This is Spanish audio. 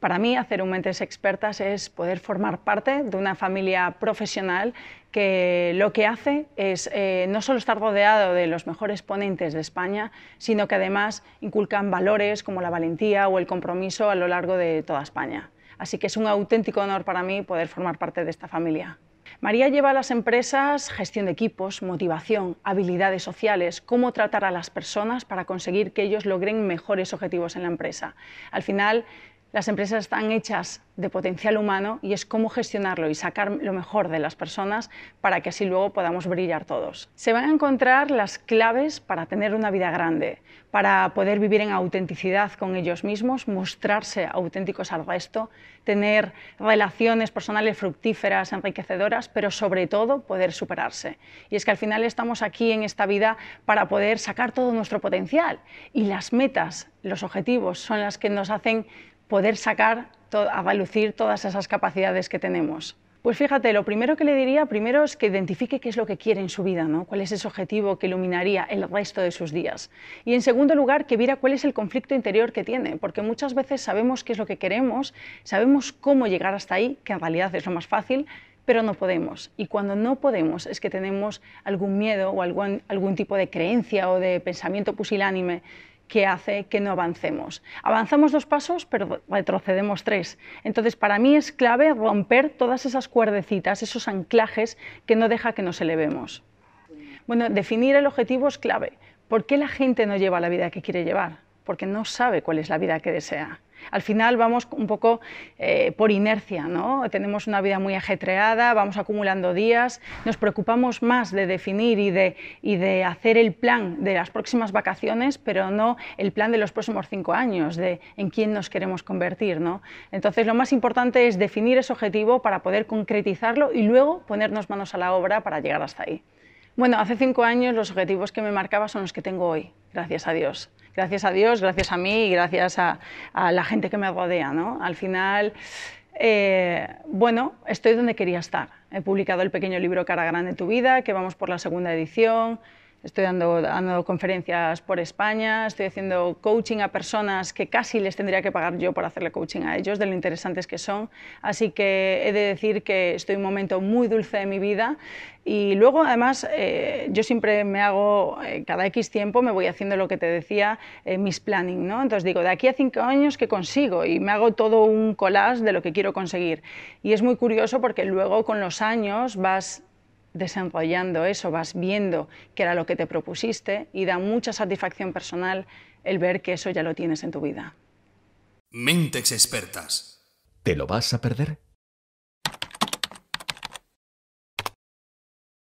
Para mí, hacer un Mentes Expertas es poder formar parte de una familia profesional que lo que hace es eh, no solo estar rodeado de los mejores ponentes de España, sino que además inculcan valores como la valentía o el compromiso a lo largo de toda España. Así que es un auténtico honor para mí poder formar parte de esta familia. María lleva a las empresas gestión de equipos, motivación, habilidades sociales, cómo tratar a las personas para conseguir que ellos logren mejores objetivos en la empresa. Al final, las empresas están hechas de potencial humano y es cómo gestionarlo y sacar lo mejor de las personas para que así luego podamos brillar todos. Se van a encontrar las claves para tener una vida grande, para poder vivir en autenticidad con ellos mismos, mostrarse auténticos al resto, tener relaciones personales fructíferas, enriquecedoras, pero sobre todo poder superarse. Y es que al final estamos aquí en esta vida para poder sacar todo nuestro potencial y las metas, los objetivos son las que nos hacen poder sacar a valucir todas esas capacidades que tenemos. Pues fíjate, lo primero que le diría primero es que identifique qué es lo que quiere en su vida, ¿no? cuál es ese objetivo que iluminaría el resto de sus días. Y en segundo lugar, que viera cuál es el conflicto interior que tiene, porque muchas veces sabemos qué es lo que queremos, sabemos cómo llegar hasta ahí, que en realidad es lo más fácil, pero no podemos. Y cuando no podemos es que tenemos algún miedo o algún, algún tipo de creencia o de pensamiento pusilánime qué hace que no avancemos. Avanzamos dos pasos, pero retrocedemos tres. Entonces, para mí es clave romper todas esas cuerdecitas, esos anclajes que no deja que nos elevemos. Bueno, definir el objetivo es clave. ¿Por qué la gente no lleva la vida que quiere llevar? Porque no sabe cuál es la vida que desea al final vamos un poco eh, por inercia, ¿no? Tenemos una vida muy ajetreada, vamos acumulando días, nos preocupamos más de definir y de, hacer el plan de las próximas vacaciones, pero no el plan de los próximos cinco años, de en quién nos queremos convertir, Entonces, lo más importante es definir ese objetivo para poder concretizarlo y luego ponernos manos a la obra para llegar hasta ahí. Bueno, hace cinco años los objetivos que me marcaba son los que tengo hoy gracias a Dios. Gracias a Dios, gracias a mí y gracias a, la gente que me rodea. Al final, eh, bueno, estoy donde quería estar. He publicado el pequeño libro Cara Grande Tu Vida, que vamos por la segunda edición estoy dando, conferencias por España, estoy haciendo coaching a personas que casi les tendría que pagar yo por hacerle coaching a ellos, de lo interesantes que son. Así que he de decir que estoy en un momento muy dulce de mi vida y luego, además, eh, yo siempre me hago, eh, cada X tiempo me voy haciendo lo que te decía, eh, mis planning, ¿no? Entonces digo, de aquí a cinco años, ¿qué consigo? Y me hago todo un collage de lo que quiero conseguir. Y es muy curioso porque luego con los años vas desarrollando eso, vas viendo que era lo que te propusiste y da mucha satisfacción personal el ver que eso ya lo tienes en tu vida. Mentes expertas. ¿Te lo vas a perder?